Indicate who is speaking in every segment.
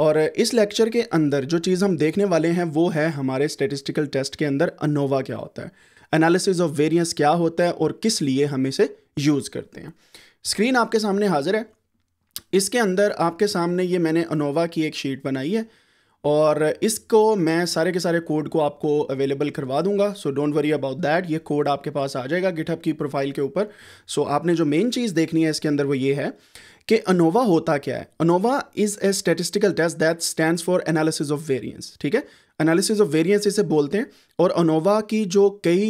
Speaker 1: और इस लेक्चर के अंदर जो चीज़ हम देखने वाले हैं वो है हमारे स्टेटिस्टिकल टेस्ट के अंदर अनोवा क्या होता है एनालिसिस ऑफ वेरियंस क्या होता है और किस लिए हम इसे यूज़ करते हैं स्क्रीन आपके सामने हाजिर है इसके अंदर आपके सामने ये मैंने अनोवा की एक शीट बनाई है और इसको मैं सारे के सारे कोड को आपको अवेलेबल करवा दूंगा so don't worry about that ये कोड आपके पास आ जाएगा गिटहब की प्रोफाइल के ऊपर सो so, आपने जो मेन चीज़ देखनी है इसके अंदर वो ये है कि अनोवा होता क्या है ANOVA is a statistical test that stand for analysis of variance ठीक है एनालिसिस ऑफ वेरियंस इसे बोलते हैं और अनोवा की जो कई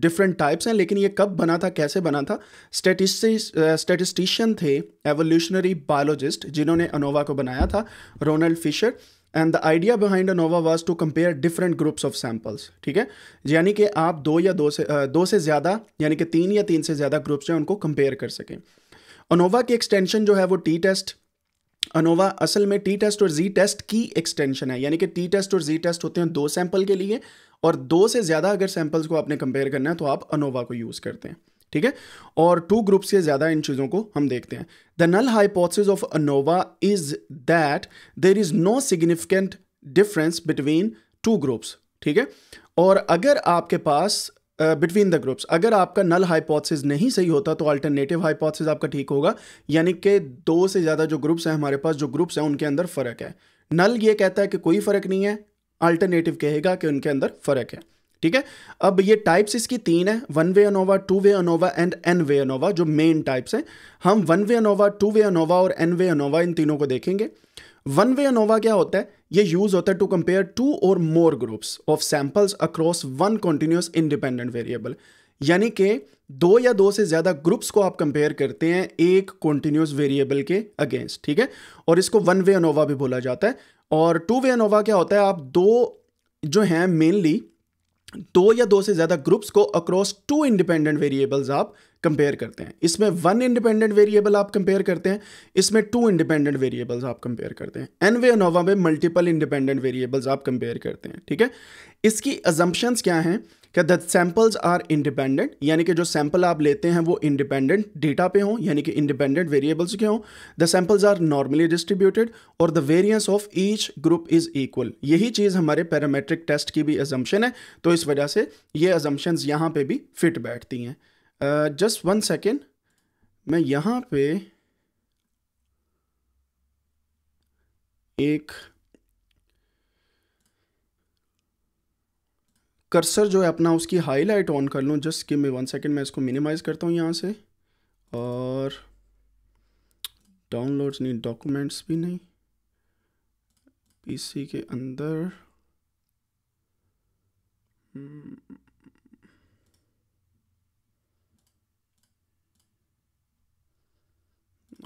Speaker 1: डिफरेंट टाइप्स हैं लेकिन ये कब बना था कैसे बना था स्टेटिस्टिशियन थे एवोल्यूशनरी बायोलॉजिस्ट जिन्होंने अनोवा को बनाया था Ronald Fisher and the idea behind ANOVA was to compare different groups of samples ठीक है यानी कि आप दो या दो से दो से ज़्यादा यानी कि तीन या तीन से ज़्यादा ग्रुप्स हैं उनको कंपेयर कर सकें अनोवा की एक्सटेंशन जो है वो टी टेस्ट अनोवा असल में टी टेस्ट और जी टेस्ट की एक्सटेंशन है यानी कि टी टेस्ट और जी टेस्ट होते हैं दो सैंपल के लिए और दो से ज़्यादा अगर सैंपल्स को आपने कंपेयर करना है तो आप अनोवा को यूज़ करते हैं ठीक है और टू ग्रुप से ज़्यादा इन चीज़ों को हम देखते हैं the null hypothesis of ANOVA is that there is no significant difference between two groups ठीक है और अगर आपके पास बिटवीन द ग्रुप्स अगर आपका नल हाइपोथेसिस नहीं सही होता तो अल्टरनेटिव हाइपोथेसिस आपका ठीक होगा यानी कि दो से ज़्यादा जो ग्रुप्स हैं हमारे पास जो ग्रुप्स हैं उनके अंदर फ़र्क है नल ये कहता है कि कोई फ़र्क नहीं है अल्टरनेटिव कहेगा कि उनके अंदर फ़र्क है ठीक है अब ये टाइप्स इसकी तीन है one way ANOVA two way ANOVA and N way ANOVA जो मेन टाइप्स हैं हम one way ANOVA two way ANOVA और एन वे अनोवा इन तीनों को देखेंगे वन वे अनोवा क्या होता है ये यूज होता है to compare two or more groups of samples across one continuous independent variable यानी कि दो या दो से ज़्यादा ग्रुप्स को आप कंपेयर करते हैं एक कॉन्टिन्यूस वेरिएबल के अगेंस्ट ठीक है और इसको वन वे अनोवा भी बोला जाता है और टू वे अनोवा क्या होता है आप दो जो हैं मेनली दो या दो से ज़्यादा ग्रुप्स को अक्रॉस टू इंडिपेंडेंट वेरिएबल्स आप कंपेयर करते हैं इसमें वन इंडिपेंडेंट वेरिएबल आप कंपेयर करते हैं इसमें टू इंडिपेंडेंट वेरिएबल्स आप कंपेयर करते हैं एन वे अनोवा में मल्टीपल इंडिपेंडेंट वेरिएबल्स आप कंपेयर करते हैं ठीक है इसकी अजम्पन्स क्या हैं क्या दैट सैम्पल्स आर इंडिपेंडेंट यानी कि जो सैंपल आप लेते हैं वो इंडिपेंडेंट डेटा पे हों यानी कि इंडिपेंडेंट वेरिएबल्स के हों the samples are normally distributed और the variance of each group is equal यही चीज़ हमारे पैरामेट्रिक टेस्ट की भी एजम्पन है तो इस वजह से ये एजम्पन्स यहाँ पर भी फिट बैठती हैं जस्ट वन सेकेंड मैं यहाँ पे एक कर्सर जो है अपना उसकी हाईलाइट ऑन कर लूँ just give me one second मैं इसको मिनिमाइज़ करता हूँ यहाँ से और डाउनलोड्स नहीं डॉक्यूमेंट्स भी नहीं पीसी के अंदर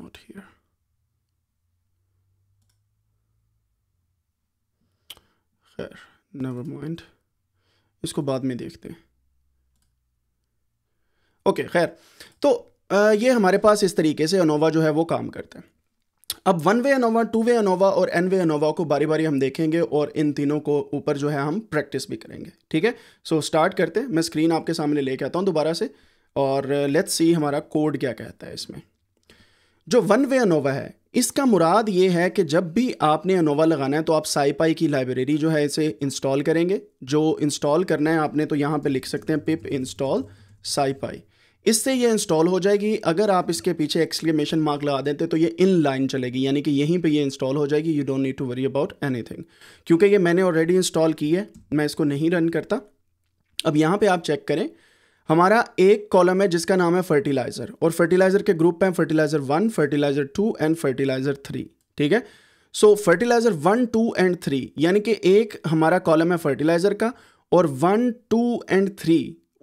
Speaker 1: नॉट हियर खैर नेवर माइंड इसको बाद में देखते हैं ओके खैर तो आ, ये हमारे पास इस तरीके से अनोवा जो है वो काम करते हैं अब one way ANOVA two way ANOVA और एन वे अनोवा को बारी बारी हम देखेंगे और इन तीनों को ऊपर जो है हम प्रैक्टिस भी करेंगे ठीक है सो स्टार्ट करते हैं मैं स्क्रीन आपके सामने लेके आता हूँ दोबारा से और लेट्स सी हमारा कोड क्या कहता है इसमें जो वन वे अनोवा है इसका मुराद ये है कि जब भी आपने अनोवा लगाना है तो आप साईपाई की लाइब्रेरी जो है इसे इंस्टॉल करेंगे जो इंस्टॉल करना है आपने तो यहाँ पे लिख सकते हैं पिप इंस्टॉल साईपाई इससे ये इंस्टॉल हो जाएगी अगर आप इसके पीछे एक्सक्लेमेशन मार्क लगा देते तो ये इन लाइन चलेगी यानी कि यहीं पे ये इंस्टॉल हो जाएगी you don't need to worry about anything क्योंकि ये मैंने ऑलरेडी इंस्टॉल की है मैं इसको नहीं रन करता अब यहाँ पर आप चेक करें हमारा एक कॉलम है जिसका नाम है फर्टिलाइज़र और फर्टिलाइज़र के ग्रुप हैं fertiliser one fertiliser two and fertiliser three ठीक है so fertiliser one two and three यानी कि एक हमारा कॉलम है फर्टिलाइज़र का और वन टू एंड थ्री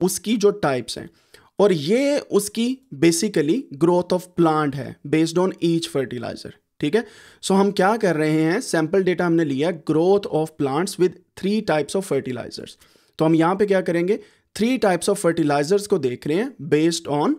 Speaker 1: उसकी जो टाइप्स हैं और ये उसकी बेसिकली ग्रोथ ऑफ प्लांट है बेस्ड ऑन ईच फर्टिलाइज़र ठीक है सो हम क्या कर रहे हैं सैंपल डेटा हमने लिया growth of plants with three types of fertilisers तो हम यहाँ पे क्या करेंगे थ्री टाइप्स ऑफ फर्टिलाइजर्स को देख रहे हैं बेस्ड ऑन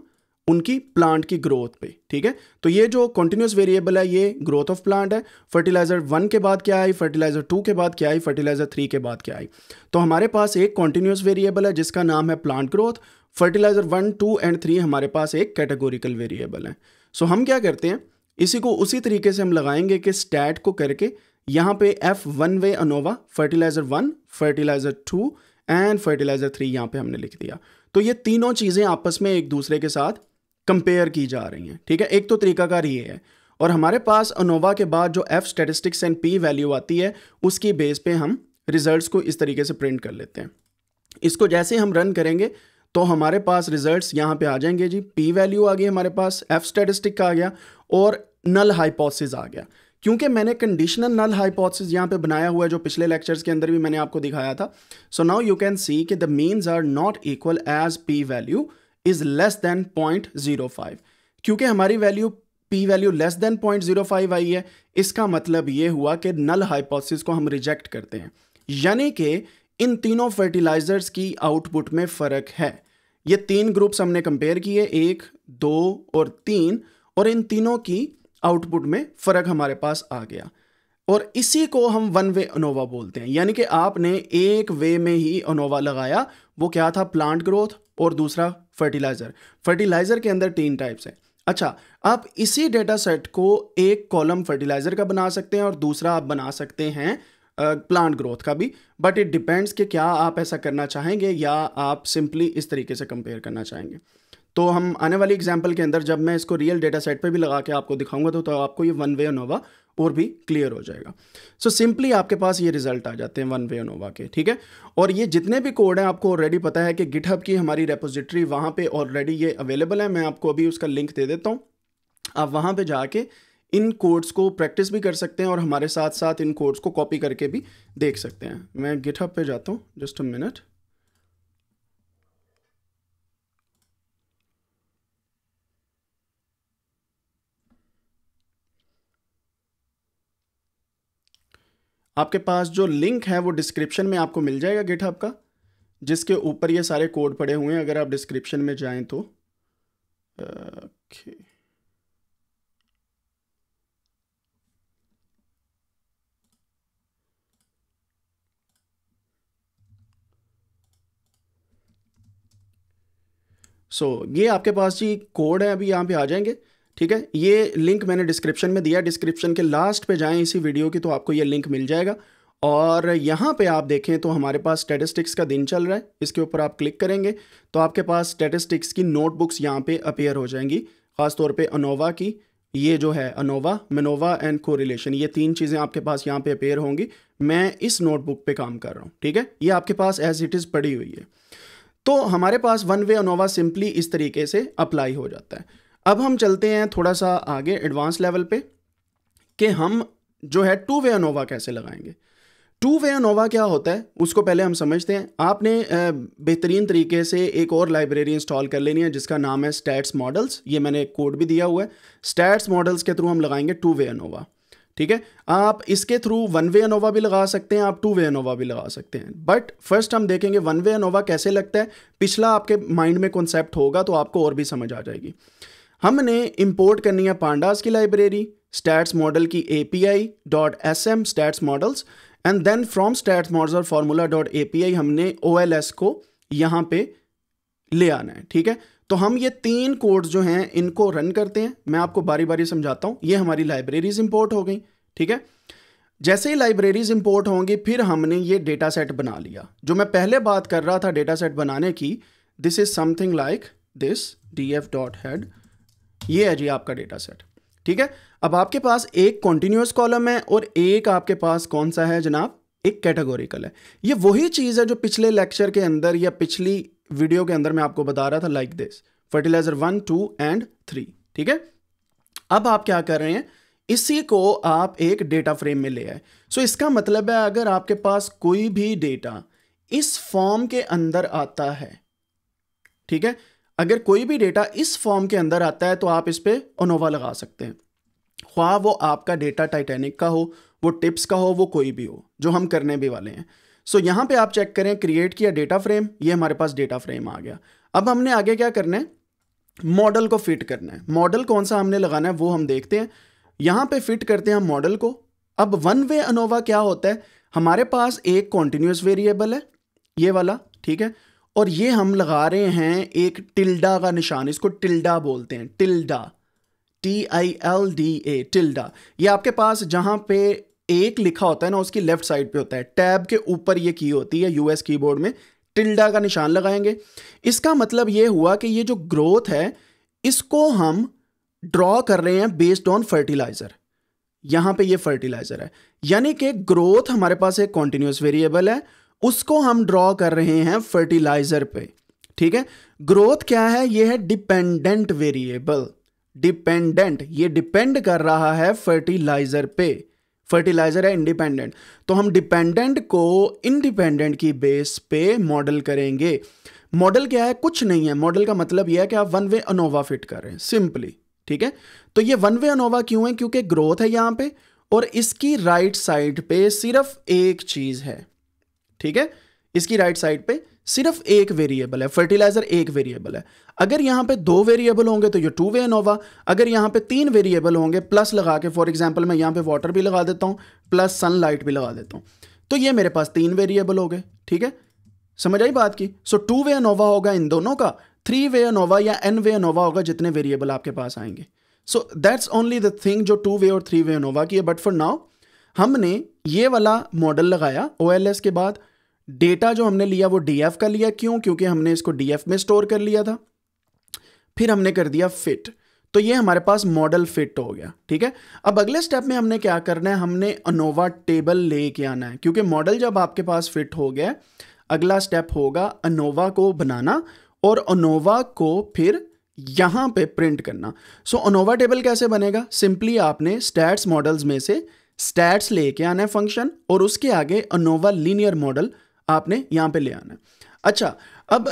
Speaker 1: उनकी प्लांट की ग्रोथ पे ठीक है तो ये जो कंटिन्यूस वेरिएबल है ये ग्रोथ ऑफ प्लांट है फर्टिलाइजर वन के बाद क्या आई फर्टिलाइजर टू के बाद क्या आई फर्टिलाइजर थ्री के बाद क्या आई तो हमारे पास एक कॉन्टिन्यूस वेरिएबल है जिसका नाम है plant growth fertiliser one two and three हमारे पास एक कैटेगोरिकल वेरिएबल है सो हम क्या करते हैं इसी को उसी तरीके से हम लगाएंगे कि स्टैट को करके यहाँ पे F one way ANOVA fertiliser one fertiliser two and fertiliser three यहाँ पे हमने लिख दिया तो ये तीनों चीज़ें आपस में एक दूसरे के साथ कंपेयर की जा रही हैं ठीक है एक तो तरीकाकार ये है और हमारे पास अनोवा के बाद जो F statistics and P value आती है उसकी बेस पे हम रिजल्ट्स को इस तरीके से प्रिंट कर लेते हैं इसको जैसे हम रन करेंगे तो हमारे पास रिजल्ट्स यहाँ पे आ जाएंगे जी पी वैल्यू आ गई हमारे पास एफ स्टेटिस्टिक का आ गया और नल हाइपोसिस आ गया क्योंकि मैंने कंडीशनल नल हाइपोथेसिस यहाँ पे बनाया हुआ है जो पिछले लेक्चर्स के अंदर भी मैंने आपको दिखाया था so now you can see कि the means are not equal as P value is less than point zero five क्योंकि हमारी value P value less than point zero five आई है इसका मतलब ये हुआ कि नल हाइपोथेसिस को हम रिजेक्ट करते हैं यानी कि इन तीनों फर्टिलाइजर्स की आउटपुट में फ़र्क है ये तीन ग्रुप्स हमने कंपेयर किए एक दो और तीन और इन तीनों की आउटपुट में फ़र्क हमारे पास आ गया और इसी को हम वन वे अनोवा बोलते हैं यानी कि आपने एक वे में ही अनोवा लगाया वो क्या था प्लांट ग्रोथ और दूसरा फर्टिलाइज़र फर्टिलाइज़र के अंदर तीन टाइप्स हैं अच्छा आप इसी डेटा सेट को एक कॉलम फर्टिलाइज़र का बना सकते हैं और दूसरा आप बना सकते हैं प्लांट ग्रोथ का भी बट इट डिपेंड्स कि क्या आप ऐसा करना चाहेंगे या आप सिंपली इस तरीके से कंपेयर करना चाहेंगे तो हम आने वाली एग्जाम्पल के अंदर जब मैं इसको रियल डेटा सेट पर भी लगा के आपको दिखाऊंगा तो, तो आपको ये वन वे अनोवा और भी क्लियर हो जाएगा सो so, सिंपली आपके पास ये रिजल्ट आ जाते हैं वन वे अनोवा के ठीक है और ये जितने भी कोड हैं आपको ऑलरेडी पता है कि गिटहब की हमारी रेपोजिटरी वहाँ पर ऑलरेडी ये अवेलेबल है मैं आपको अभी उसका लिंक दे देता हूँ आप वहाँ पर जाके इन कोड्स को प्रैक्टिस भी कर सकते हैं और हमारे साथ साथ इन कोड्स को कॉपी करके भी देख सकते हैं मैं गिटहब पे जाता हूँ जस्ट अ मिनट आपके पास जो लिंक है वो डिस्क्रिप्शन में आपको मिल जाएगा गेट का जिसके ऊपर ये सारे कोड पड़े हुए हैं अगर आप डिस्क्रिप्शन में जाएं तो ओके सो so, ये आपके पास जी कोड है अभी यहाँ पे आ जाएंगे ठीक है ये लिंक मैंने डिस्क्रिप्शन में दिया डिस्क्रिप्शन के लास्ट पे जाएं इसी वीडियो की तो आपको ये लिंक मिल जाएगा और यहाँ पे आप देखें तो हमारे पास स्टेटिस्टिक्स का दिन चल रहा है इसके ऊपर आप क्लिक करेंगे तो आपके पास स्टेटिस्टिक्स की नोटबुक्स यहाँ पे अपेयर हो जाएंगी ख़ासतौर पर अनोवा की ये जो है अनोवा मनोवा एंड कोरिलेशन ये तीन चीज़ें आपके पास यहाँ पे अपेयर होंगी मैं इस नोटबुक पे काम कर रहा हूँ ठीक है ये आपके पास एज इट इज़ पड़ी हुई है तो हमारे पास वन वे अनोवा सिंपली इस तरीके से अप्लाई हो जाता है अब हम चलते हैं थोड़ा सा आगे एडवांस लेवल पे कि हम जो है टू वे अनोवा कैसे लगाएंगे टू वे अनोवा क्या होता है उसको पहले हम समझते हैं आपने बेहतरीन तरीके से एक और लाइब्रेरी इंस्टॉल कर लेनी है जिसका नाम है स्टैट्स मॉडल्स ये मैंने एक कोड भी दिया हुआ है स्टैट्स मॉडल्स के थ्रू हम लगाएंगे टू वे अनोवा ठीक है आप इसके थ्रू वन वे अनोवा भी लगा सकते हैं आप टू वे अनोवा भी लगा सकते हैं बट फर्स्ट हम देखेंगे वन वे अनोवा कैसे लगता है पिछला आपके माइंड में कॉन्सेप्ट होगा तो आपको और भी समझ आ जाएगी हमने इंपोर्ट करनी है पांडास की लाइब्रेरी स्टैट्स मॉडल की A P I dot S M stats models and then from stats model और formula dot A P I हमने ओ एल एस को यहाँ पे ले आना है ठीक है तो हम ये तीन कोड्स जो हैं इनको रन करते हैं मैं आपको बारी बारी समझाता हूँ ये हमारी लाइब्रेरीज इंपोर्ट हो गई ठीक है जैसे ही लाइब्रेरीज इंपोर्ट होंगी फिर हमने ये डेटा सेट बना लिया जो मैं पहले बात कर रहा था डेटा सेट बनाने की this is something like this D F dot head ये है जी आपका डेटा सेट ठीक है अब आपके पास एक कॉन्टिन्यूस कॉलम है और एक आपके पास कौन सा है जनाब एक कैटेगोरिकल है ये वही चीज़ है जो पिछले लेक्चर के अंदर या पिछली वीडियो के अंदर मैं आपको बता रहा था like this fertiliser one two and three ठीक है अब आप क्या कर रहे हैं इसी को आप एक डेटा फ्रेम में ले आए सो so इसका मतलब है अगर आपके पास कोई भी डेटा इस फॉर्म के अंदर आता है ठीक है अगर कोई भी डेटा इस फॉर्म के अंदर आता है तो आप इस पर ओनोवा लगा सकते हैं ख्वा वो आपका डेटा टाइटेनिक का हो वो टिप्स का हो वो कोई भी हो जो हम करने भी वाले हैं सो so, यहाँ पे आप चेक करें क्रिएट किया डेटा फ्रेम ये हमारे पास डेटा फ्रेम आ गया अब हमने आगे क्या करना है मॉडल को फिट करना है मॉडल कौन सा हमने लगाना है वो हम देखते हैं यहाँ पे फिट करते हैं हम मॉडल को अब वन वे अनोवा क्या होता है हमारे पास एक कॉन्टिन्यूस वेरिएबल है ये वाला ठीक है और ये हम लगा रहे हैं एक टिल्डा का निशान इसको टिल्डा बोलते हैं tilde T I L D A tilde ये आपके पास जहाँ पे एक लिखा होता है ना उसकी लेफ्ट साइड पे होता है टैब के ऊपर ये की होती है यूएस कीबोर्ड में टिल्डा का निशान लगाएंगे इसका मतलब ये हुआ कि ये जो ग्रोथ है इसको हम ड्रॉ कर रहे हैं बेस्ड ऑन फर्टिलाइज़र यहाँ पे ये फर्टिलाइज़र है यानी कि ग्रोथ हमारे पास एक कॉन्टीन्यूस वेरिएबल है उसको हम ड्रॉ कर रहे हैं फर्टिलाइजर पे ठीक है ग्रोथ क्या है ये है डिपेंडेंट वेरिएबल डिपेंडेंट ये डिपेंड कर रहा है फर्टिलाइजर पे फर्टिलाइजर है इंडिपेंडेंट तो हम डिपेंडेंट को इंडिपेंडेंट की बेस पे मॉडल करेंगे मॉडल क्या है कुछ नहीं है मॉडल का मतलब यह है कि आप वन वे अनोवा फिट कर रहे हैं सिंपली ठीक है तो ये वन वे अनोवा क्यों है क्योंकि ग्रोथ है यहाँ पे और इसकी राइट right साइड पे सिर्फ एक चीज है ठीक है इसकी राइट right साइड पे सिर्फ एक वेरिएबल है फर्टिलाइजर एक वेरिएबल है अगर यहां पे दो वेरिएबल होंगे तो ये टू वे नोवा अगर यहां पे तीन वेरिएबल होंगे प्लस लगा के फॉर एग्जांपल मैं यहां पे वाटर भी लगा देता हूं प्लस सनलाइट भी लगा देता हूं तो ये मेरे पास तीन वेरिएबल हो गए ठीक है समझ आई बात की सो टू वे नोवा होगा इन दोनों का थ्री वे नोवा या एन वे नोवा होगा जितने वेरिएबल आपके पास आएंगे so that's only the thing जो टू वे और थ्री वे नोवा की है बट फॉर नाउ हमने ये वाला मॉडल लगाया ओ के बाद डेटा जो हमने लिया वो डीएफ का लिया क्यों क्योंकि हमने इसको डीएफ में स्टोर कर लिया था फिर हमने कर दिया फिट तो ये हमारे पास मॉडल फिट हो गया ठीक है अब अगले स्टेप में हमने क्या करना है हमने अनोवा टेबल लेके आना है क्योंकि मॉडल जब आपके पास फिट हो गया अगला स्टेप होगा अनोवा को बनाना और अनोवा को फिर यहाँ पे प्रिंट करना सो अनोवा टेबल कैसे बनेगा सिंपली आपने स्टैट्स मॉडल्स में से स्टैट्स लेके आना है फंक्शन और उसके आगे अनोवा लीनियर मॉडल आपने यहाँ पे ले आना अच्छा अब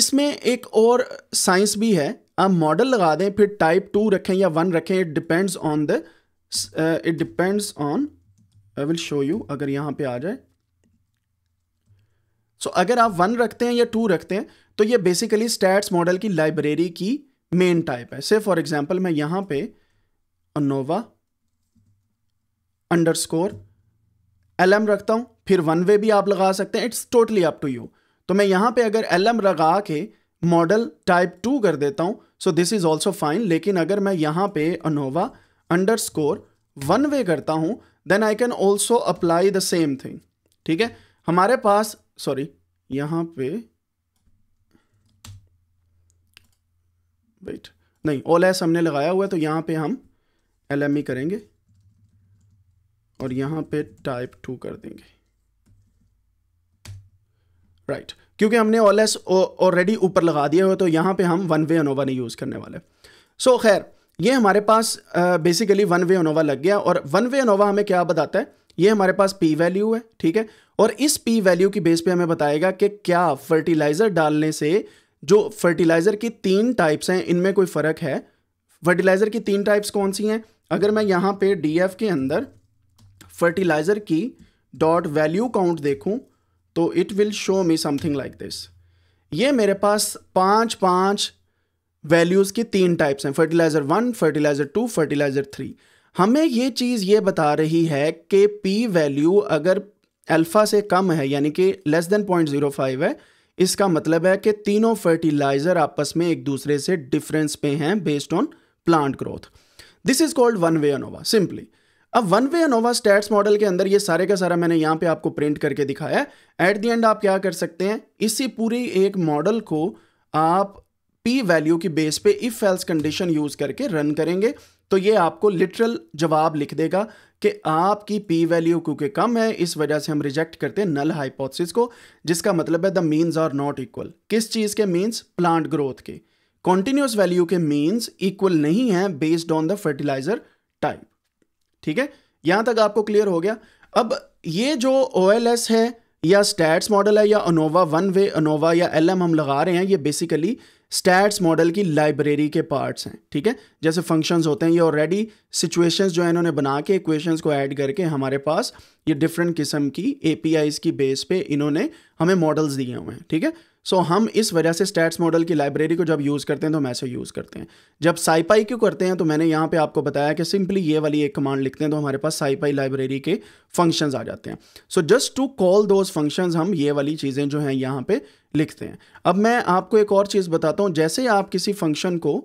Speaker 1: इसमें एक और साइंस भी है आप मॉडल लगा दें फिर टाइप टू रखें या वन रखें it depends on the it depends on I will show you अगर यहाँ पे आ जाए सो so, अगर आप वन रखते हैं या टू रखते हैं तो ये बेसिकली स्टैट्स मॉडल की लाइब्रेरी की मेन टाइप है सिर्फ फॉर एग्जांपल मैं यहाँ पे अनोवा अंडरस्कोर एल रखता हूँ फिर वन वे भी आप लगा सकते हैं it's totally up to you तो मैं यहाँ पे अगर एल लगा के मॉडल टाइप टू कर देता हूँ so this is also fine लेकिन अगर मैं यहाँ पे ANOVA underscore one way करता हूँ then I can also apply the same thing ठीक है हमारे पास सॉरी यहाँ पे वेट नहीं ओल एस हमने लगाया हुआ है तो यहाँ पे हम एल एम ई करेंगे और यहां पे टाइप टू कर देंगे राइट right. क्योंकि हमने ऑल एस ऑलरेडी ऊपर लगा दिया हुआ तो यहां पे हम वन वे अनोवा नहीं यूज़ करने वाले सो so, खैर ये हमारे पास बेसिकली वन वे अनोवा लग गया और वन वे अनोवा हमें क्या बताता है ये हमारे पास पी वैल्यू है ठीक है और इस पी वैल्यू की बेस पे हमें बताएगा कि क्या फर्टिलाइज़र डालने से जो फर्टिलाइज़र की तीन टाइप्स हैं इनमें कोई फ़र्क है फर्टिलाइज़र की तीन टाइप्स कौन सी हैं अगर मैं यहाँ पे डी के अंदर फर्टिलाइजर की डॉट वैल्यू काउंट देखूं तो it will show me something like this ये मेरे पास पांच पांच वैल्यूज़ की तीन टाइप्स हैं fertiliser one fertiliser two fertiliser three हमें ये चीज़ ये बता रही है कि पी वैल्यू अगर अल्फ़ा से कम है यानी कि less than point zero five है इसका मतलब है कि तीनों फर्टिलाइज़र आपस में एक दूसरे से डिफरेंस पे हैं based on plant growth this is called one way ANOVA simply अब one way ANOVA stats model के अंदर ये सारे का सारा मैंने यहाँ पे आपको प्रिंट करके दिखाया है एट दी एंड आप क्या कर सकते हैं इसी पूरी एक मॉडल को आप पी वैल्यू की बेस पे इफ एल्स कंडीशन यूज करके रन करेंगे तो ये आपको लिटरल जवाब लिख देगा कि आपकी पी वैल्यू क्योंकि कम है इस वजह से हम रिजेक्ट करते हैं नल हाइपोथेसिस को जिसका मतलब है the means are not equal किस चीज़ के मीन्स प्लांट ग्रोथ के कॉन्टिन्यूस वैल्यू के मीन्स इक्वल नहीं है based on the fertiliser type ठीक है यहां तक आपको क्लियर हो गया अब ये जो ओ है या स्टैट्स मॉडल है या अनोवा वन वे अनोवा या एल हम लगा रहे हैं ये बेसिकली स्टैट्स मॉडल की लाइब्रेरी के पार्ट्स हैं ठीक है जैसे फंक्शंस होते हैं ये ऑलरेडी सिचुएशंस जो है इन्होंने बना के इक्वेशंस को ऐड करके हमारे पास ये डिफरेंट किस्म की ए की बेस पे इन्होंने हमें मॉडल्स दिए हुए हैं ठीक है सो so, हम इस वजह से स्टैट्स मॉडल की लाइब्रेरी को जब यूज़ करते हैं तो हम ऐसे यूज़ करते हैं जब साईपाई क्यों करते हैं तो मैंने यहाँ पे आपको बताया कि सिंपली ये वाली एक कमांड लिखते हैं तो हमारे पास साईपाई लाइब्रेरी के फंक्शंस आ जाते हैं so just to call those functions हम ये वाली चीज़ें जो हैं यहाँ पे लिखते हैं अब मैं आपको एक और चीज़ बताता हूँ जैसे आप किसी फंक्शन को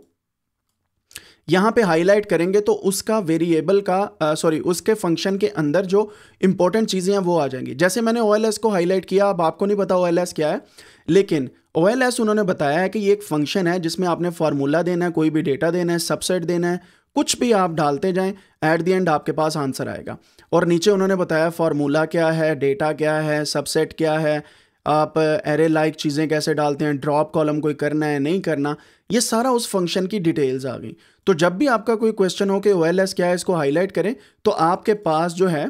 Speaker 1: यहाँ पे हाईलाइट करेंगे तो उसका वेरिएबल का सॉरी उसके फंक्शन के अंदर जो इंपॉर्टेंट चीज़ें हैं वो आ जाएंगी जैसे मैंने ओ को हाईलाइट किया अब आपको नहीं पता ओ क्या है लेकिन ओ उन्होंने बताया है कि ये एक फंक्शन है जिसमें आपने फार्मूला देना है कोई भी डेटा देना है सबसेट देना है कुछ भी आप डालते जाएं एट दी एंड आपके पास आंसर आएगा और नीचे उन्होंने बताया फार्मूला क्या है डेटा क्या है सबसेट क्या है आप एरे लाइक चीज़ें कैसे डालते हैं ड्रॉप कॉलम कोई करना है नहीं करना ये सारा उस फंक्शन की डिटेल्स आ गई तो जब भी आपका कोई क्वेश्चन हो कि ओ क्या है इसको हाईलाइट करें तो आपके पास जो है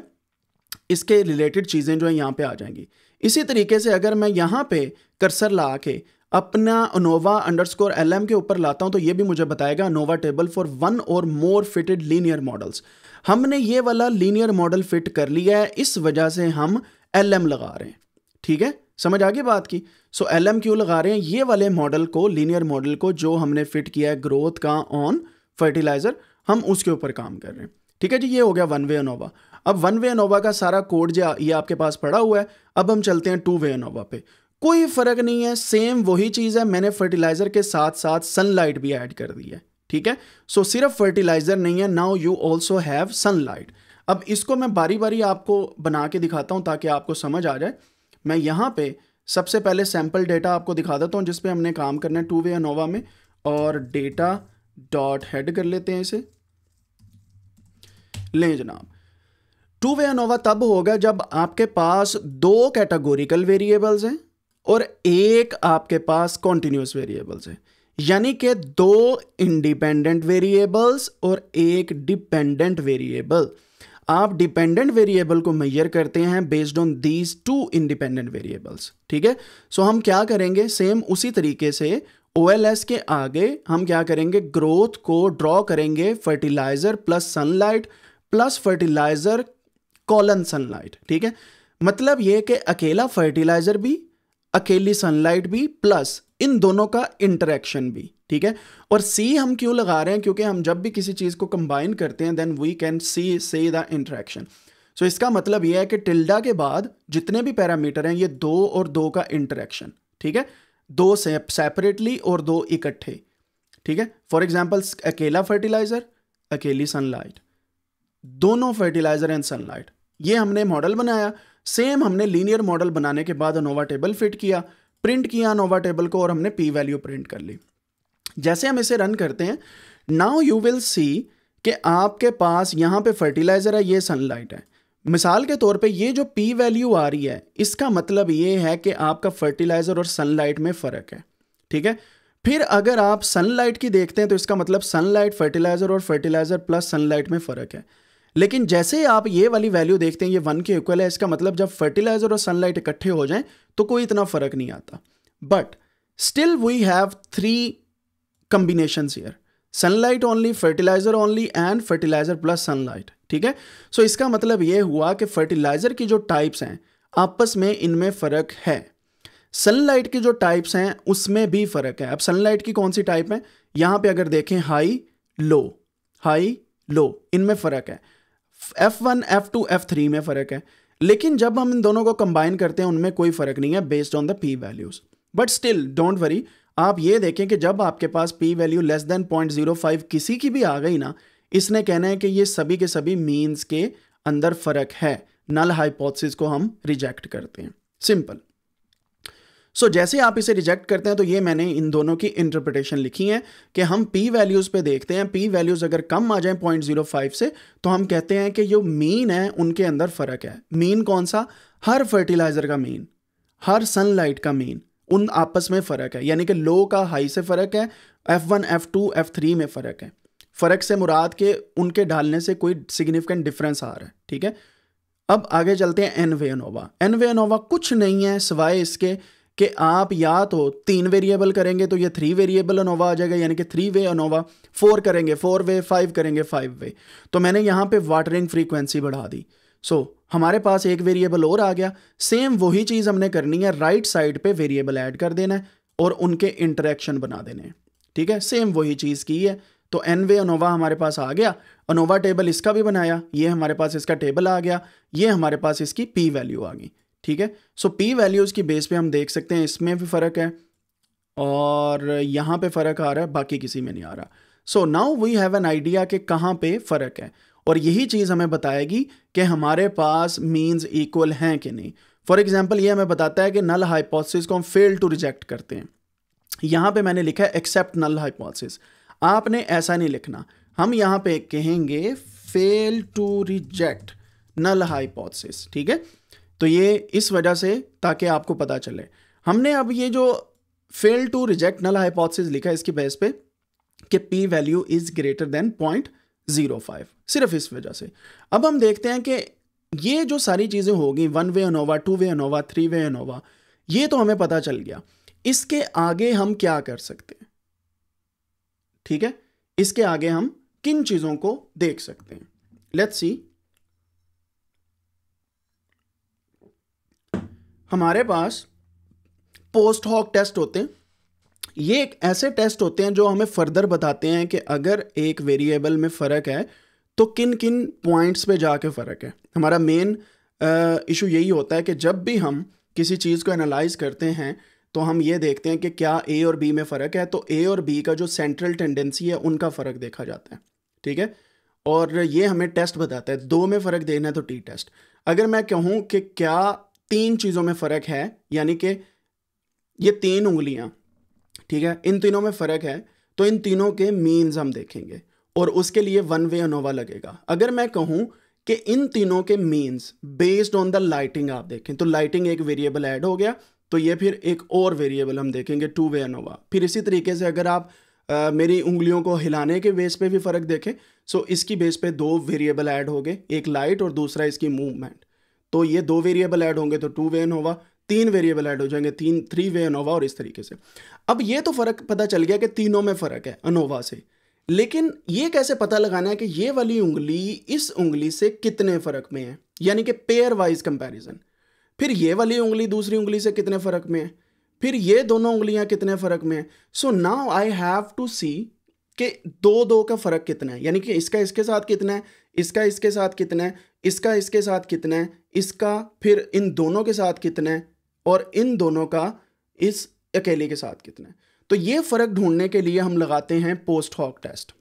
Speaker 1: इसके रिलेटेड चीज़ें जो है यहाँ पे आ जाएंगी इसी तरीके से अगर मैं यहाँ पे कर्सर ला के अपना अनोवा अंडरस्कोर एल के ऊपर लाता हूँ तो ये भी मुझे बताएगा अनोवा टेबल फॉर वन और मोर फिटेड लीनियर मॉडल्स हमने ये वाला लीनियर मॉडल फिट कर लिया है इस वजह से हम एल लगा रहे हैं ठीक है समझ आ गई बात की सो एल एम क्यू लगा रहे हैं ये वाले मॉडल को लीनियर मॉडल को जो हमने फिट किया है ग्रोथ का ऑन फर्टिलाइज़र हम उसके ऊपर काम कर रहे हैं ठीक है जी ये हो गया वन वे अनोवा अब वन वे अनोवा का सारा कोड जो ये आपके पास पड़ा हुआ है अब हम चलते हैं टू वे अनोवा पे कोई फ़र्क नहीं है सेम वही चीज़ है मैंने फर्टिलाइज़र के साथ साथ सनलाइट भी ऐड कर दी है ठीक है सो so, सिर्फ फर्टिलाइज़र नहीं है now you also have sunlight अब इसको मैं बारी बारी आपको बना के दिखाता हूं ताकि आपको समझ आ जाए मैं यहाँ पे सबसे पहले सैम्पल डेटा आपको दिखा देता हूँ जिसपे हमने काम करना है टू वे अनोवा में और डेटा डॉट हेड कर लेते हैं इसे ले जनाब टू वे अनोवा तब होगा जब आपके पास दो कैटेगोरिकल वेरिएबल्स हैं और एक आपके पास कॉन्टिन्यूस वेरिएबल्स है यानी कि दो इंडिपेंडेंट वेरिएबल्स और एक डिपेंडेंट वेरिएबल आप डिपेंडेंट वेरिएबल को मैयर करते हैं based on these two independent variables ठीक है सो हम क्या करेंगे सेम उसी तरीके से ओ के आगे हम क्या करेंगे ग्रोथ को ड्रॉ करेंगे fertiliser plus sunlight plus fertiliser colon sunlight ठीक है मतलब ये कि अकेला फर्टिलाइजर भी अकेली सनलाइट भी प्लस इन दोनों का इंटरेक्शन भी ठीक है और सी हम क्यों लगा रहे हैं क्योंकि हम जब भी किसी चीज़ को कंबाइन करते हैं देन वी कैन सी से द इंट्रैक्शन सो इसका मतलब यह है कि टिल्डा के बाद जितने भी पैरामीटर हैं ये दो और दो का इंटरेक्शन ठीक है दो से सेपरेटली और दो इकट्ठे ठीक है फॉर एग्जाम्पल अकेला फर्टिलाइज़र अकेली सनलाइट दोनों फर्टिलाइज़र एंड सनलाइट ये हमने मॉडल बनाया सेम हमने लीनियर मॉडल बनाने के बाद अनोवा टेबल फिट किया प्रिंट किया अनोवा टेबल को और हमने पी वैल्यू प्रिंट कर ली जैसे हम इसे रन करते हैं नाउ यू विल सी कि आपके पास यहाँ पे फर्टिलाइज़र है ये सनलाइट है मिसाल के तौर पे ये जो पी वैल्यू आ रही है इसका मतलब ये है कि आपका फर्टिलाइज़र और सनलाइट में फ़र्क है ठीक है फिर अगर आप सनलाइट की देखते हैं तो इसका मतलब सनलाइट फर्टिलाइज़र और फर्टिलाइज़र प्लस सनलाइट में फ़र्क है लेकिन जैसे आप ये वाली वैल्यू देखते हैं ये वन के इक्वल है इसका मतलब जब फर्टिलाइज़र और सनलाइट इकट्ठे हो जाएं तो कोई इतना फ़र्क नहीं आता but still we have three combinations here sunlight only fertiliser only and fertiliser plus sunlight ठीक है सो so, इसका मतलब ये हुआ कि फर्टिलाइजर की जो टाइप्स हैं आपस में इनमें फ़र्क है सनलाइट की जो टाइप्स हैं उसमें भी फ़र्क है अब सनलाइट की कौन सी टाइप है यहाँ पे अगर देखें हाई लो हाई लो इनमें फ़र्क है F one F two F three में फ़र्क है लेकिन जब हम इन दोनों को कंबाइन करते हैं उनमें कोई फ़र्क नहीं है based on the P values but still don't worry आप ये देखें कि जब आपके पास P value less than point zero five किसी की भी आ गई ना इसने कहना है कि ये सभी के सभी मीन्स के अंदर फ़र्क है नल हाइपोथेसिस को हम रिजेक्ट करते हैं सिंपल सो so, जैसे आप इसे रिजेक्ट करते हैं तो ये मैंने इन दोनों की इंटरप्रिटेशन लिखी है कि हम पी वैल्यूज़ पे देखते हैं पी वैल्यूज़ अगर कम आ जाए पॉइंट जीरो फाइव से तो हम कहते हैं कि जो मीन है उनके अंदर फ़र्क है मीन कौन सा हर फर्टिलाइज़र का मीन हर सनलाइट का मीन उन आपस में फ़र्क है यानी कि लो का हाई से फ़र्क है F one F two F three में फ़र्क है फ़र्क से मुराद के उनके ढालने से कोई सिग्निफिकेंट डिफरेंस आ रहा है ठीक है अब आगे चलते हैं N way ANOVA N way ANOVA कुछ नहीं है सिवाय इसके कि आप या तो तीन वेरिएबल करेंगे तो ये थ्री वेरिएबल अनोवा आ जाएगा यानी कि थ्री वे अनोवा फोर करेंगे फोर वे फाइव करेंगे फाइव वे तो मैंने यहाँ पे वाटरिंग फ्रीक्वेंसी बढ़ा दी सो so, हमारे पास एक वेरिएबल और आ गया सेम वही चीज़ हमने करनी है राइट साइड पे वेरिएबल ऐड कर देना है और उनके इंटरेक्शन बना देने ठीक है सेम वही चीज़ की है तो एन वे अनोवा हमारे पास आ गया अनोवा टेबल इसका भी बनाया ये हमारे पास इसका टेबल आ गया ये हमारे पास इसकी पी वैल्यू आ गई ठीक है सो पी वैल्यूज़ की बेस पे हम देख सकते हैं इसमें भी फ़र्क है और यहाँ पे फ़र्क आ रहा है बाकी किसी में नहीं आ रहा so now we have an idea कि कहाँ पे फ़र्क है और यही चीज़ हमें बताएगी कि हमारे पास मीन्स इक्वल हैं कि नहीं फॉर एग्जाम्पल ये हमें बताता है कि नल हाइपोसिस को हम फेल टू रिजेक्ट करते हैं यहां पे मैंने लिखा है एक्सेप्ट नल हाइपोसिस आपने ऐसा नहीं लिखना हम यहां पे कहेंगे fail to reject null hypothesis ठीक है तो ये इस वजह से ताकि आपको पता चले हमने अब ये जो fail to reject null hypothesis लिखा है इसकी बेस पे कि P value is greater than point zero five सिर्फ इस वजह से अब हम देखते हैं कि ये जो सारी चीज़ें होगी one way ANOVA two way ANOVA three way ANOVA ये तो हमें पता चल गया इसके आगे हम क्या कर सकते हैं ठीक है इसके आगे हम किन चीज़ों को देख सकते हैं लेट्स सी हमारे पास पोस्ट हॉक टेस्ट होते हैं ये एक ऐसे टेस्ट होते हैं जो हमें फर्दर बताते हैं कि अगर एक वेरिएबल में फ़र्क है तो किन किन पॉइंट्स पे जाके फ़र्क है हमारा मेन इशू यही होता है कि जब भी हम किसी चीज़ को एनालाइज करते हैं तो हम ये देखते हैं कि क्या ए और बी में फ़र्क है तो ए और बी का जो सेंट्रल टेंडेंसी है उनका फ़र्क देखा जाता है ठीक है और ये हमें टेस्ट बताता है दो में फ़र्क देना है तो टी टेस्ट अगर मैं कहूँ कि क्या तीन चीज़ों में फ़र्क है यानी कि ये तीन उंगलियाँ ठीक है इन तीनों में फ़र्क है तो इन तीनों के मीन्स हम देखेंगे और उसके लिए वन वे अनोवा लगेगा अगर मैं कहूँ कि इन तीनों के means based on the lighting आप देखें तो लाइटिंग एक वेरिएबल ऐड हो गया तो ये फिर एक और वेरिएबल हम देखेंगे टू वे अनोवा फिर इसी तरीके से अगर आप आ, मेरी उंगलियों को हिलाने के बेस पे भी फ़र्क देखें सो इसकी बेस पे दो वेरिएबल ऐड हो गए एक लाइट और दूसरा इसकी मूवमेंट तो ये दो वेरिएबल ऐड होंगे तो टू वे अनोवा तीन वेरिएबल ऐड हो जाएंगे तीन थ्री वे अनोवा और इस तरीके से अब ये तो फ़र्क पता चल गया कि तीनों में फ़र्क है अनोवा से लेकिन ये कैसे पता लगाना है कि ये वाली उंगली इस उंगली से कितने फ़र्क में है यानी कि पेयर वाइज कंपेरिजन फिर ये वाली उंगली दूसरी उंगली से कितने फ़र्क में है फिर ये दोनों उंगलियां कितने फ़र्क में है so now I have to see कि दो दो का फ़र्क कितना है यानी कि इसका इसके साथ कितना है इसका इसके साथ कितना है इसका इसके साथ कितना है इसका फिर इन दोनों के साथ कितना है और इन दोनों का इस अकेले के साथ कितना है तो ये फ़र्क ढूंढने के लिए हम लगाते हैं पोस्ट हॉक टेस्ट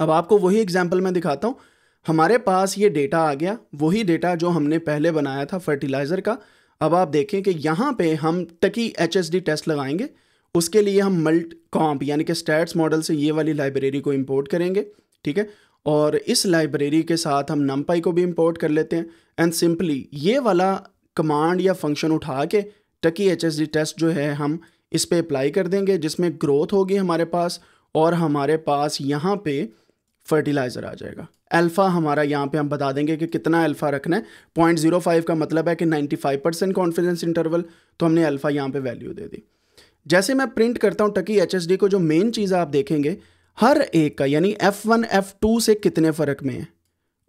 Speaker 1: अब आपको वही एग्जाम्पल मैं दिखाता हूँ हमारे पास ये डेटा आ गया वही डेटा जो हमने पहले बनाया था फर्टिलाइज़र का अब आप देखें कि यहाँ पे हम टकी एच टेस्ट लगाएंगे उसके लिए हम मल्ट कॉम्प यानी कि स्टैट्स मॉडल से ये वाली लाइब्रेरी को इम्पोर्ट करेंगे ठीक है और इस लाइब्रेरी के साथ हम नम को भी इम्पोर्ट कर लेते हैं एंड सिंपली ये वाला कमांड या फंक्शन उठा के टकी एच टेस्ट जो है हम इस पर अप्लाई कर देंगे जिसमें ग्रोथ होगी हमारे पास और हमारे पास यहाँ पे फर्टिलाइज़र आ जाएगा अल्फ़ा हमारा यहाँ पे हम बता देंगे कि कितना अल्फ़ा रखना है पॉइंट जीरो फाइव का मतलब है कि ninety five percent confidence interval तो हमने अल्फ़ा यहाँ पे वैल्यू दे दी जैसे मैं प्रिंट करता हूँ टकी एच को जो मेन चीज़ आप देखेंगे हर एक का यानी एफ़ वन एफ़ टू से कितने फ़र्क में है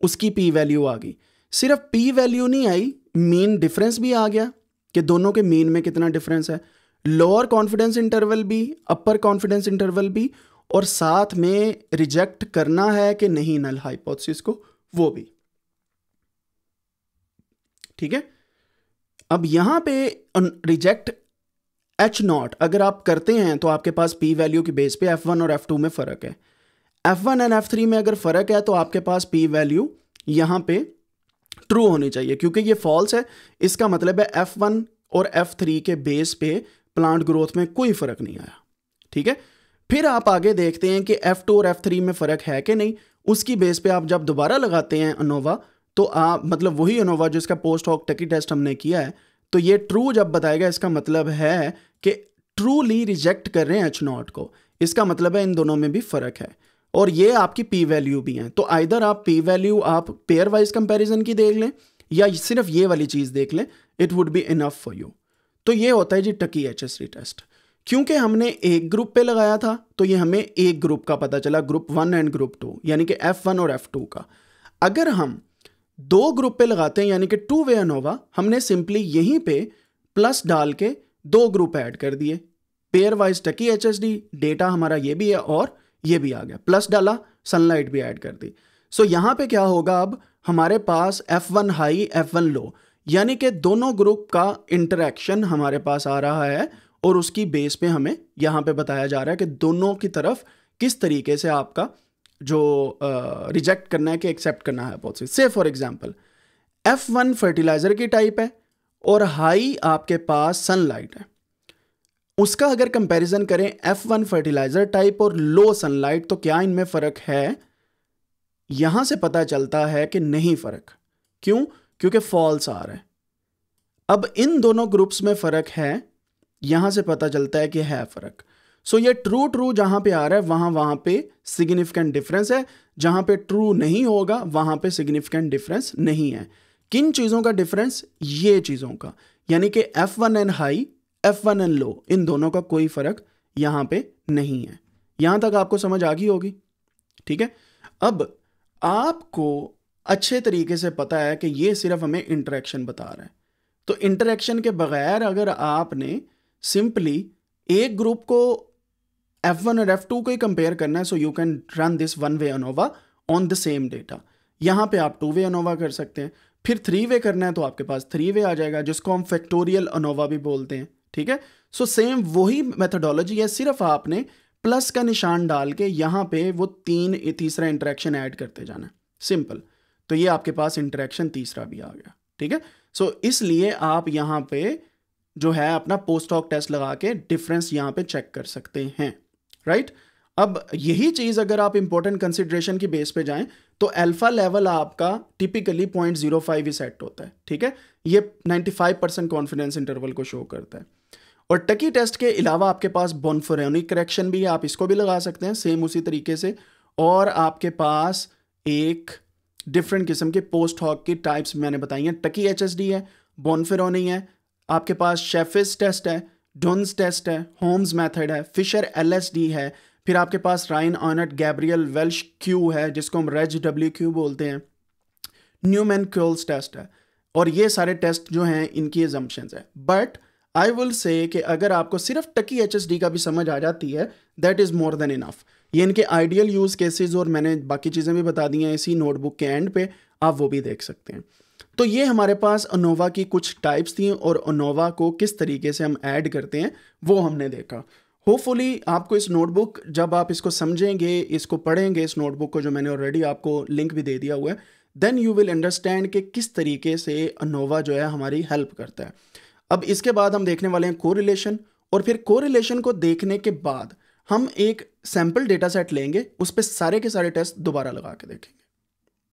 Speaker 1: उसकी पी वैल्यू आ गई सिर्फ पी वैल्यू नहीं आई मेन डिफरेंस भी आ गया कि दोनों के मेन में कितना डिफरेंस है लोअर कॉन्फिडेंस इंटरवल भी अपर कॉन्फिडेंस इंटरवल भी और साथ में रिजेक्ट करना है कि नहीं नल हाइपोथेसिस को वो भी ठीक है अब यहां पे रिजेक्ट एच नॉट अगर आप करते हैं तो आपके पास पी वैल्यू की बेस पे एफ वन और एफ टू में फ़र्क है F one and F three में अगर फ़र्क है तो आपके पास पी वैल्यू यहां पे ट्रू होनी चाहिए क्योंकि ये फॉल्स है इसका मतलब है एफ वन और एफ थ्री के बेस पे प्लांट ग्रोथ में कोई फर्क नहीं आया ठीक है फिर आप आगे देखते हैं कि एफ टू और एफ थ्री में फ़र्क है कि नहीं उसकी बेस पे आप जब दोबारा लगाते हैं अनोवा तो आप मतलब वही अनोवा जिसका पोस्ट हॉक टकी टेस्ट हमने किया है तो ये ट्रू जब बताएगा इसका मतलब है कि ट्रूली रिजेक्ट कर रहे हैं एच नॉट को इसका मतलब है इन दोनों में भी फ़र्क है और ये आपकी पी वैल्यू भी हैं तो आइधर आप पी वैल्यू आप पेयर वाइज कंपेरिजन की देख लें या सिर्फ ये वाली चीज़ देख लें it would be enough for you तो ये होता है जी टकी एच एस टेस्ट क्योंकि हमने एक ग्रुप पे लगाया था तो ये हमें एक ग्रुप का पता चला group one and group two यानी कि एफ वन और एफ टू का अगर हम दो ग्रुप पे लगाते हैं यानी कि टू वे अनोवा हमने सिंपली यहीं पे प्लस डाल के दो ग्रुप ऐड कर दिए pairwise Tukey H data हमारा ये भी है और ये भी आ गया प्लस डाला सनलाइट भी ऐड कर दी सो so, यहाँ पे क्या होगा अब हमारे पास F one high F one low यानी कि दोनों ग्रुप का इंटरेक्शन हमारे पास आ रहा है और उसकी बेस पे हमें यहाँ पे बताया जा रहा है कि दोनों की तरफ किस तरीके से आपका जो रिजेक्ट uh, करना है कि एक्सेप्ट करना है पॉलिसी से for example F one fertiliser की टाइप है और हाई आपके पास सनलाइट है उसका अगर कंपैरिजन करें एफ वन फर्टिलाइजर टाइप और लो सनलाइट तो क्या इनमें फ़र्क है यहां से पता चलता है कि नहीं फ़र्क क्यों क्योंकि फॉल्स आ रहा है अब इन दोनों ग्रुप्स में फ़र्क है यहां से पता चलता है कि है फ़र्क सो ये ट्रू ट्रू जहां पे आ रहा है वहां वहां पे सिग्निफिकेंट डिफरेंस है जहां पे ट्रू नहीं होगा वहां पे सिग्निफिकेंट डिफरेंस नहीं है किन चीज़ों का डिफरेंस ये चीज़ों का यानी कि F one and high F one and low इन दोनों का कोई फ़र्क यहाँ पे नहीं है यहाँ तक आपको समझ आ गई होगी ठीक है अब आपको अच्छे तरीके से पता है कि ये सिर्फ हमें इंटरेक्शन बता रहा है तो इंटरेक्शन के बगैर अगर आपने सिंपली एक ग्रुप को एफ वन और एफ टू को ही कंपेयर करना है so you can run this one way ANOVA on the same data यहाँ पे आप टू वे अनोवा कर सकते हैं फिर थ्री वे करना है तो आपके पास थ्री वे आ जाएगा जिसको हम फैक्टोरियल अनोवा भी बोलते हैं ठीक है सो सेम वही मेथडोलॉजी है सिर्फ आपने प्लस का निशान डाल के यहाँ पे वो तीन तीसरा इंटरेक्शन ऐड करते जाना सिंपल तो ये आपके पास इंटरेक्शन तीसरा भी आ गया ठीक है सो so, इसलिए आप यहाँ पे जो है अपना पोस्ट हॉक टेस्ट लगा के डिफरेंस यहाँ पे चेक कर सकते हैं राइट अब यही चीज़ अगर आप इंपॉर्टेंट कंसिडरेशन की बेस पे जाएं तो अल्फा लेवल आपका टिपिकली फाइव ही सेट होता है ठीक है ये फाइव परसेंट कॉन्फिडेंस इंटरवल को शो करता है और टकी टेस्ट के अलावा आपके पास बोनफोरेनी करेक्शन भी है आप इसको भी लगा सकते हैं सेम उसी तरीके से और आपके पास एक डिफरेंट किस्म के पोस्ट हॉक की टाइप्स मैंने बताई हैं टकी एच है बोनफेरोनी है आपके पास शेफिस टेस्ट है डोन्स टेस्ट है होम्स मेथड है फिशर एल है फिर आपके पास Ryan Einot Gabriel Welsch Q है जिसको हम रेज डब्ल्यू क्यू बोलते हैं न्यूमैन क्यूल्स टेस्ट है और ये सारे टेस्ट जो हैं इनकी एजम्पन्स है बट आई विल से कि अगर आपको सिर्फ टकी एच का भी समझ आ जाती है that is more than enough ये इनके आइडियल यूज़ केसेस और मैंने बाकी चीज़ें भी बता दी हैं इसी नोटबुक के एंड पे आप वो भी देख सकते हैं तो ये हमारे पास अनोवा की कुछ टाइप्स थी और अनोवा को किस तरीके से हम ऐड करते हैं वो हमने देखा होपफुली आपको इस नोटबुक जब आप इसको समझेंगे इसको पढ़ेंगे इस नोटबुक को जो मैंने ऑलरेडी आपको लिंक भी दे दिया हुआ है देन यू विल अंडरस्टैंड कि किस तरीके से अनोवा जो है हमारी हेल्प करता है अब इसके बाद हम देखने वाले हैं कोरिलेशन और फिर कोरिलेशन को देखने के बाद हम एक सैंपल डेटा सेट लेंगे उस पर सारे के सारे टेस्ट दोबारा लगा के देखेंगे